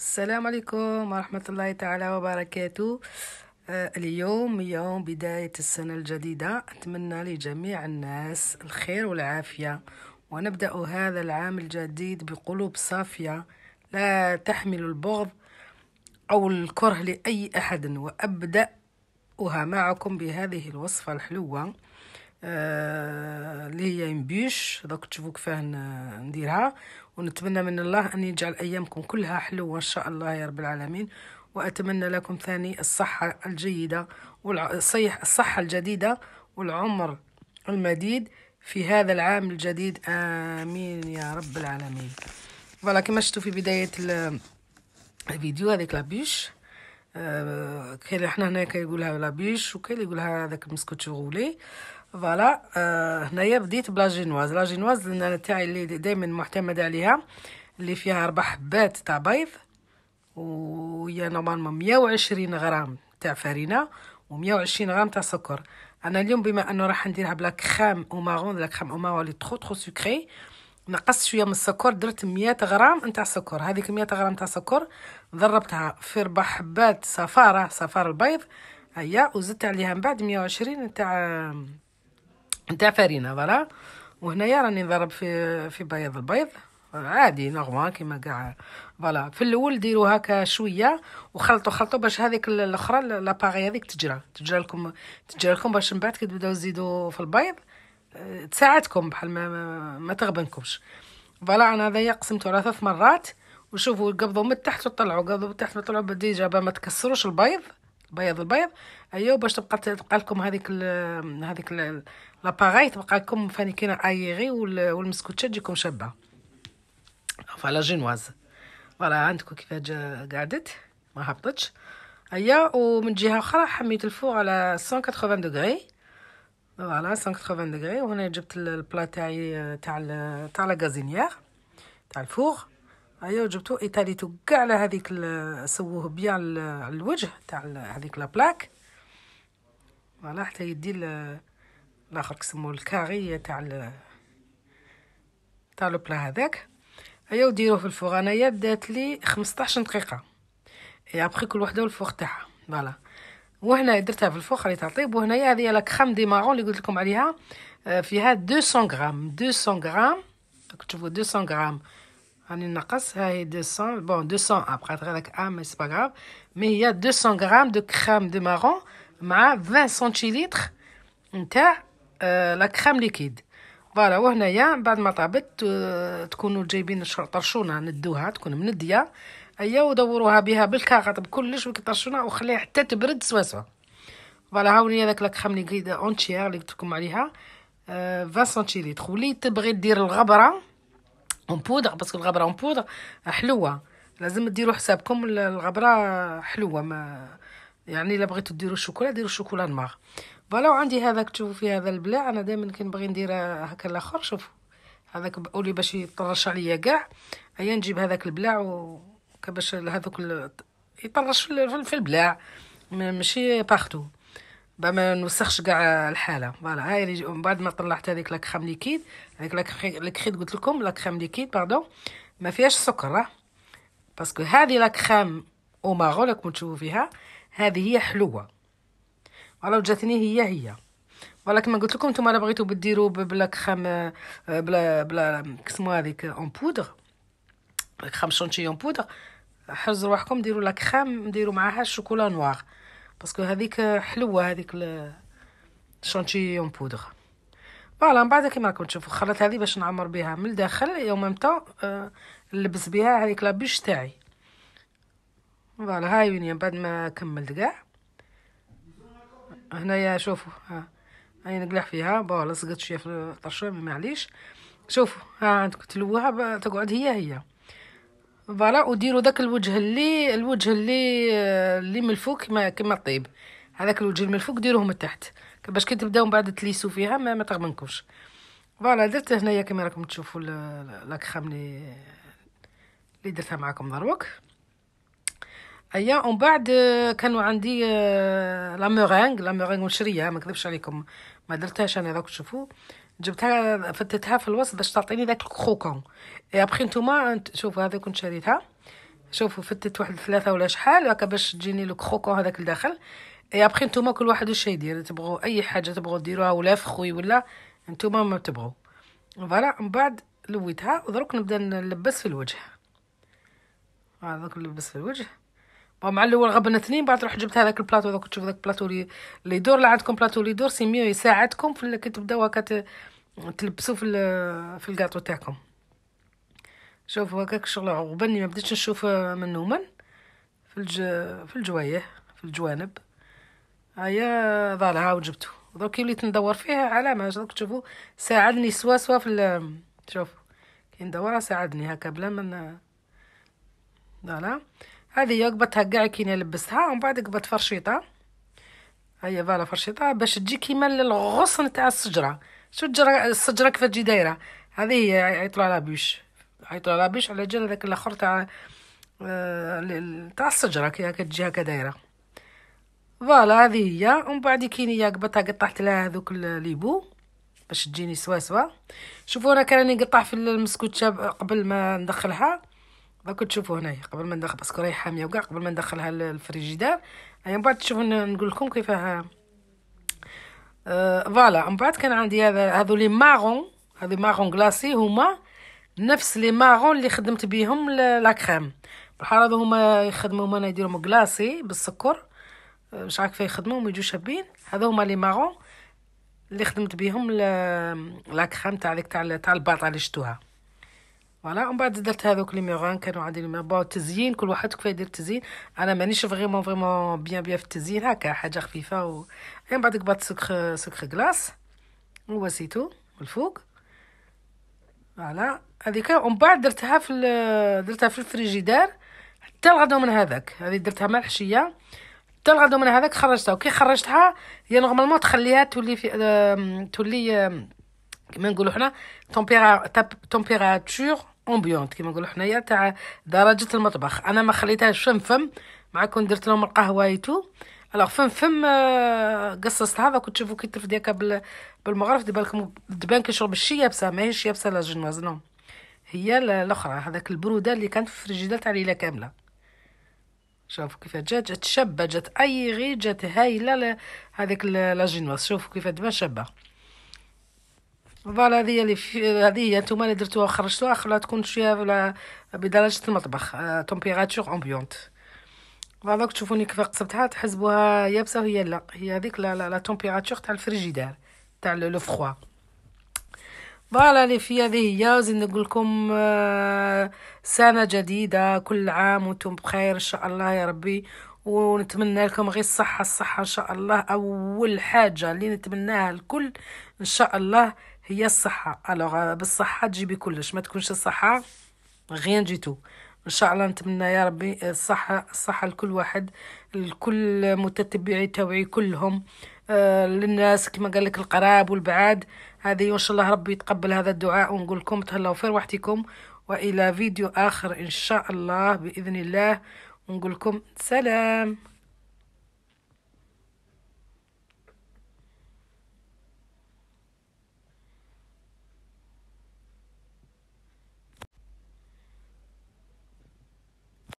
السلام عليكم ورحمة الله تعالى وبركاته آه، اليوم يوم بداية السنة الجديدة أتمنى لجميع الناس الخير والعافية ونبدأ هذا العام الجديد بقلوب صافية لا تحمل البغض أو الكره لأي أحد وأبدأها معكم بهذه الوصفة الحلوة آه، اللي هي مبيش دوك تشوفوا كيفاه نديرها ونتمنى من الله أن يجعل أيامكم كلها حلوة إن شاء الله يا رب العالمين وأتمنى لكم ثاني الصحة الجيدة الصحة الجديدة والعمر المديد في هذا العام الجديد آمين يا رب العالمين فوالا ما شفتوا في بداية الفيديو هذيك لابيش كاين حنا هنا كيقولها لابيش وكاين يقولها هذاك المسكوت شغولي فوالا هنايا بديت بلا جينواز لا جينواز انا تاعي اللي دائما معتمد عليها اللي فيها اربع حبات تاع بيض ويا نورمالمون 120 غرام تاع فرينه و120 غرام تاع سكر انا اليوم بما انه راح نديرها بلا كريم او مارون لا كريم او مارون اللي ترو ترو سكري نقصت شويه من السكر درت 100 غرام نتاع سكر هذيك 100 غرام نتاع سكر ضربتها في ربع حبات صفاره صفار البيض هيا وزدت عليها من بعد 120 نتاع نتاع فرينه فوالا وهنايا راني نضرب في في بياض البيض عادي نورمال كيما كاع فوالا في الاول ديروا هكا شويه وخلطوا خلطوا باش هذيك الاخرى لاباغي هذيك تجرى تجرى لكم تجرى لكم باش من بعد كي تبداو تزيدوا في البيض تساعدكم بحال ما, ما تغبنكمش فوالا انا هذايا قسمته على ثلاث مرات وشوفوا قبضوا من التحت وطلعوا قبضوا من التحت وطلعوا بالديجابه ما تكسروش البيض البيض البيض ايوا باش تبقى تبقى لكم هذيك ال هذيك لاباغاي تبقى لكم فانيكينا ايغي والمسكوتشات تجيكم شابه فوالا جينواز فوالا عندكم كيف قعدت ما هبطتش ايا أيوه، ومن جهه اخرى حميت الفوق على 180 دوغري فوالا 180 دغري وهنا جبت البلا تاعي تاع تاع غازينيير تاع الفوغ هيا أيوة, جبتو ايطاليتو كاع على هذيك سووه بيان على الوجه تاع هذيك لا بلاك فوالا حتى يدي الاخر كسمو الكاري تاع تاع لو بلا هذاك هيا أيوة, وديروه في الفوغ انايا دات لي 15 دقيقه اي ابخي كل وحده والفور تاعها فوالا وهنا درتها في الفوق خليتها طيب وهنايا هذه لا كريم دي مارون اللي قلت لكم عليها آه، فيها 200 غرام 200 غرام تشوفوا 200 غرام راني نقص ها هي 200 بون 200 ابخي هذاك مي سي با غراف مي هي 200 غرام دو كريم دي مارون مع 20 سنتيلتر نتاع لا كريم ليكيد فوالا وهنايا بعد ما طابت آه، تكونوا جايبين الشرطه شونه ندوها تكون منديه هيا أيوة، ودوروها بها بالكاغط بكلش وكطرشونا وخليها حتى تبرد سوا سوا فوالا هاوني هذاك الكخام اللي قريت اونتيير اللي قلت لكم عليها 20 سنتيليتر ولي تبغي دير الغبره اون بودغ باسكو الغبره اون بودغ حلوه لازم ديروا حسابكم الغبره حلوه ما يعني الا بغيتو ديروا الشوكولا ديروا الشوكولا نماغ فوالا وعندي هذاك تشوفوا فيه هذا البلاع انا دائما كنبغي ندير هكا الاخر شوفوا هذاك اولي باش يطرش عليا كاع هيا نجيب هذاك البلاع و باش هذوك يطرش في البلاع ماشي باختو ما نوسخش كاع الحاله فوالا هاي من بعد ما طلعت هذيك كريم ليكيد هذيك كريم قلت لكم كريم ليكيد باردون ما فيهاش سكر راه باسكو هذه كريم او مارو راكم تشوفوا فيها هذه هي حلوه فوالا وجاتني هي هي فوالا كما قلت لكم نتوما بغيتو ديروا بلا كريم آه، بلا بلا كسمو هذيك اون بودغ خام شونتيون بودر حز روحكم ديروا لا كريم ديروا معاها الشوكولا نوار باسكو هذيك حلوه هذيك شونتيون بودر فوالا من بعد كيما راكم تشوفوا خلطت هذه باش نعمر بها من الداخل يوم متى آه، نلبس بها هذيك لابيش تاعي فوالا هاي وين بعد ما كملت كاع هنايا شوفوا ها هاي نقلح فيها فوالا لصقت شويه في الطرشه معليش شوفوا ها عندك تلوها تقعد هي هي فوالا وديروا داك الوجه اللي الوجه اللي اللي من الفوق كما كما طيب هذاك الوجه من الفوق ديروه من تحت باش كي تبداو من بعد تليسو فيها ما, ما تغمنكمش فوالا درت هنايا كما راكم تشوفوا لا كريم اللي اللي درتها معكم دروك ايا ومن بعد آه، كانوا عندي آه، لا ميرينغ لا ميرينغ مشريه ما نكذبش عليكم ما درتهاش انا راكم تشوفوا جبتها فتتها في الوسط باش تعطيني ذاك الكروكون إيه، ابخي نتوما شوفوا هذا كنت شريتها شوفوا فتت واحد ثلاثة ولا شحال هكا باش تجيني الكروكون هذاك لداخل إيه، ابخي نتوما كل واحد واش يدير تبغوا اي حاجه تبغوا ديروها ولا فخوي ولا نتوما ما تبغوا فوالا من بعد لويتها ودروك نبدا نلبس في الوجه هذاك آه، نلبس في الوجه مع الاول غبنا اثنين بعد رحت جبت هذاك البلاطو هذاك تشوف ذاك البلاطو اللي يدور لا عندكم بلاطو اللي يدور سي ميو يساعدكم في كي تبداو هكا تلبسوا في في الكاطو تاعكم شوفوا هكاك الشغل غبني ما بديتش نشوف آه، من ومن في الج... في الجوايه في الجوانب هيا ضال عاود جبته دروك كي وليت ندور فيه علامه دروك تشوفوا ساعدني سوا سوا في ال... شوفوا كي ندورها ساعدني هكا بلا ما فوالا هذه قبطها كاع كي نلبسها ومن بعد قبط فرشيطه هيا فوالا فرشيطه باش تجي كيما الغصن تاع الشجره شو الشجره الشجره كيف تجي دايره هذه يطلع على بيش يطلع على بيش على جال هذاك الاخر تاع آه، تاع الشجره كي هكا تجي هكا دايره فوالا هذه هي ومن بعد كيني قبطها قطعت لها هذوك ليبو باش تجيني سوا سوا شوفوا انا كان راني نقطع في المسكوتشه قبل ما ندخلها راكم تشوفوا هنايا قبل ما ندخل باسكو راهي حاميه وكاع قبل ما ندخلها للفريجيدار هيا من بعد تشوفوا نقول لكم كيفاه فوالا من بعد كان عندي هذا هذو لي مارون هذو مارون غلاسي هما نفس لي مارون اللي خدمت بيهم لا كريم بحال هذو هما يخدموا هما يديرهم غلاسي بالسكر آه، مش عارف كيف يخدموا يجوش شابين هذو هما لي مارون اللي خدمت بيهم لا كريم تاع تاع تاع الباطه اللي شتوها فوالا ومن بعد درت هذوك لي ميغان كانوا عندي بون التزيين كل واحد كفايه يدير التزيين انا مانيش فريمون فريمون بيان بيان في التزيين هكا حاجه خفيفه و من بعد قبضت سكر سكر كلاص هو سيتو الفوق فوالا هذيك ومن بعد درتها في درتها في الفريجيدار حتى الغدو من هذاك هذه درتها مع الحشيه حتى الغدو من هذاك خرجتها وكي خرجتها هي نورمالمون تخليها تولي في تولي كما نقولوا حنا تمبيراتور امبيونت كما نقولوا حنايا تاع درجه المطبخ انا ما خليتهاش فم فم كون درت لهم القهوه ايتو الوغ فم فم آه، قصصت هذا كنت تشوفوا كي ترفد هكا بالمغرف دبالكم دبان كيشرب الشي يابسه ماهيش يابسه لا جنواز نو هي الاخرى هذاك البروده اللي كانت في الفريجيدار تاع ليله كامله شوفوا كيف جات جات شابه جات اي غير جات هايله هذاك لا جنواز شوفوا كيف تبان شابه فوالا هذه اللي هذه هي نتوما اللي درتوها وخرجتوها خلوها تكون شويه بدرجه المطبخ تمبيراتور آه، امبيونت فوالا تشوفوني كيف قصبتها تحسبوها يابسه وهي لا هي هذيك لا لا لا تمبيراتور تاع الفريجيدار تاع لو فخوا فوالا لي في هذه هي وزيد نقول لكم آه، سنه جديده كل عام وانتم بخير ان شاء الله يا ربي ونتمنى لكم غير الصحه الصحه ان شاء الله اول حاجه اللي نتمناها الكل ان شاء الله هي الصحة الوغ آه، بالصحة تجيبي كلش ما تكونش الصحة غيان جيتو ان شاء الله نتمنى يا ربي آه، الصحة الصحة لكل واحد لكل متتبعي تاوعي كلهم آه، للناس كما قال لك القراب والبعاد هذه وان شاء الله ربي يتقبل هذا الدعاء ونقول لكم تهلاو في روحتكم والى فيديو اخر ان شاء الله باذن الله ونقول لكم سلام